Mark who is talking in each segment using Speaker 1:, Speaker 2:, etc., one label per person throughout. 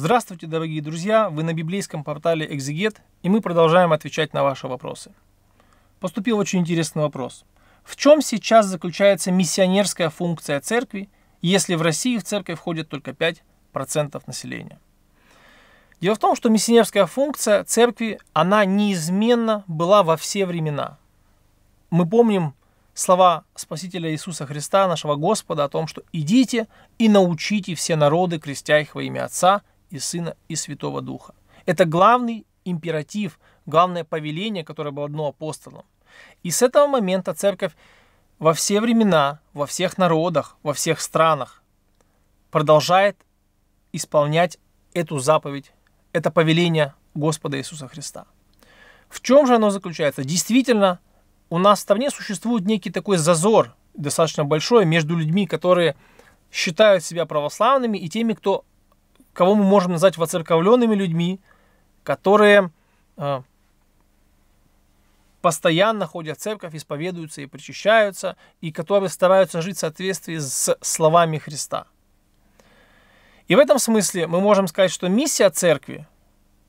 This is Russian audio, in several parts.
Speaker 1: Здравствуйте, дорогие друзья! Вы на библейском портале «Экзегет», и мы продолжаем отвечать на ваши вопросы. Поступил очень интересный вопрос. В чем сейчас заключается миссионерская функция церкви, если в России в церковь входит только 5% населения? Дело в том, что миссионерская функция церкви, она неизменно была во все времена. Мы помним слова Спасителя Иисуса Христа, нашего Господа, о том, что «идите и научите все народы, крестя их во имя Отца, и Сына, и Святого Духа. Это главный императив, главное повеление, которое было одно апостолам. И с этого момента церковь во все времена, во всех народах, во всех странах продолжает исполнять эту заповедь, это повеление Господа Иисуса Христа. В чем же оно заключается? Действительно, у нас в стране существует некий такой зазор, достаточно большой, между людьми, которые считают себя православными, и теми, кто кого мы можем назвать воцерковленными людьми, которые э, постоянно ходят в церковь, исповедуются и причащаются, и которые стараются жить в соответствии с словами Христа. И в этом смысле мы можем сказать, что миссия церкви,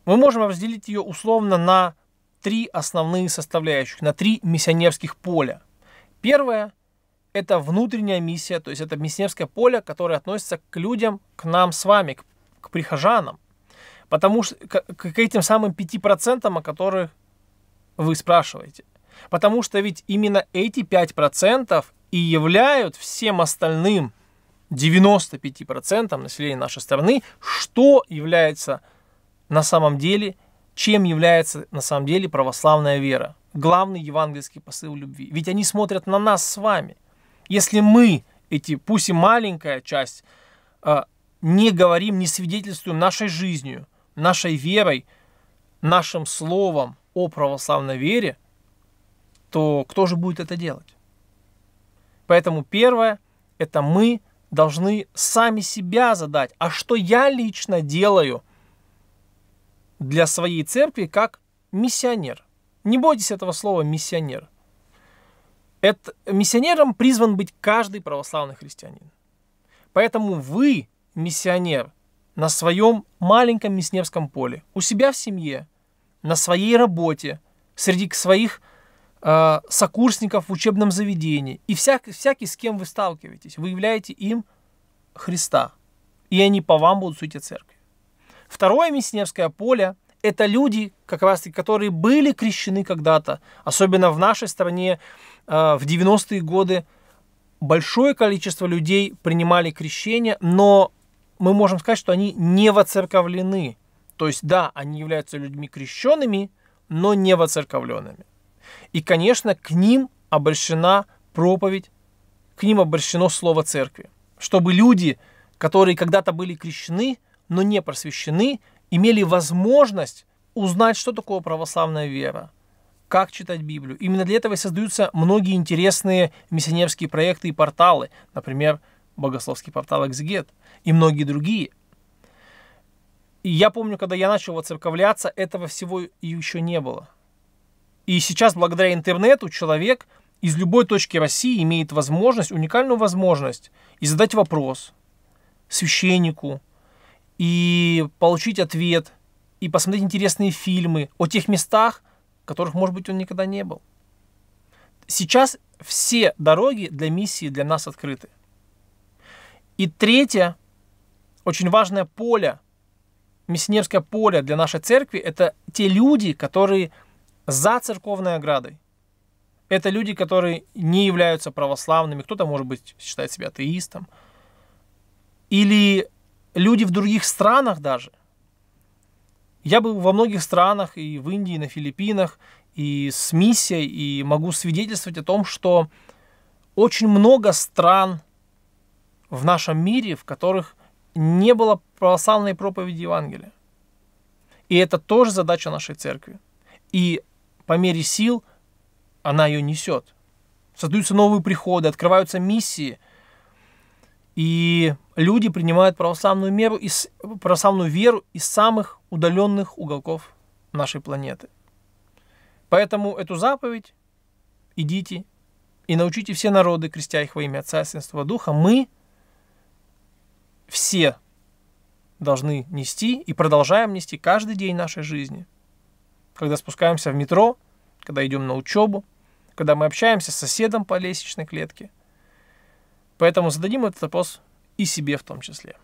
Speaker 1: мы можем разделить ее условно на три основные составляющих, на три миссионерских поля. Первое – это внутренняя миссия, то есть это миссионерское поле, которое относится к людям, к нам с вами, к прихожанам, потому что к, к этим самым 5%, о которых вы спрашиваете. Потому что ведь именно эти 5% и являют всем остальным 95% населения нашей страны, что является на самом деле, чем является на самом деле православная вера. Главный евангельский посыл любви. Ведь они смотрят на нас с вами. Если мы, эти, пусть и маленькая часть а, не говорим, не свидетельствуем нашей жизнью, нашей верой, нашим словом о православной вере, то кто же будет это делать? Поэтому первое – это мы должны сами себя задать, а что я лично делаю для своей церкви как миссионер. Не бойтесь этого слова «миссионер». Это, миссионером призван быть каждый православный христианин. Поэтому вы – миссионер на своем маленьком миссионерском поле, у себя в семье, на своей работе, среди своих э, сокурсников в учебном заведении. И всяк, всякий, с кем вы сталкиваетесь, вы являете им Христа. И они по вам будут сути церкви. Второе миссионерское поле – это люди, как раз таки, которые были крещены когда-то, особенно в нашей стране э, в 90-е годы, большое количество людей принимали крещение, но мы можем сказать, что они не воцерковлены. То есть, да, они являются людьми крещенными, но не воцерковленными. И, конечно, к ним обращена проповедь, к ним обращено слово церкви. Чтобы люди, которые когда-то были крещены, но не просвещены, имели возможность узнать, что такое православная вера, как читать Библию. Именно для этого и создаются многие интересные миссионерские проекты и порталы. Например, богословский портал «Экзегет» и многие другие. И я помню, когда я начал церковляться, этого всего еще не было. И сейчас, благодаря интернету, человек из любой точки России имеет возможность, уникальную возможность, и задать вопрос священнику, и получить ответ, и посмотреть интересные фильмы о тех местах, в которых, может быть, он никогда не был. Сейчас все дороги для миссии для нас открыты. И третье, очень важное поле, миссионерское поле для нашей церкви, это те люди, которые за церковной оградой. Это люди, которые не являются православными, кто-то, может быть, считает себя атеистом. Или люди в других странах даже. Я был во многих странах, и в Индии, и на Филиппинах, и с миссией, и могу свидетельствовать о том, что очень много стран – в нашем мире, в которых не было православной проповеди Евангелия. И это тоже задача нашей церкви. И по мере сил она ее несет. Создаются новые приходы, открываются миссии. И люди принимают православную, меру из, православную веру из самых удаленных уголков нашей планеты. Поэтому эту заповедь «Идите и научите все народы, крестя их во имя Отца и Святого Духа», мы – все должны нести и продолжаем нести каждый день нашей жизни. Когда спускаемся в метро, когда идем на учебу, когда мы общаемся с соседом по лестничной клетке. Поэтому зададим этот вопрос и себе в том числе.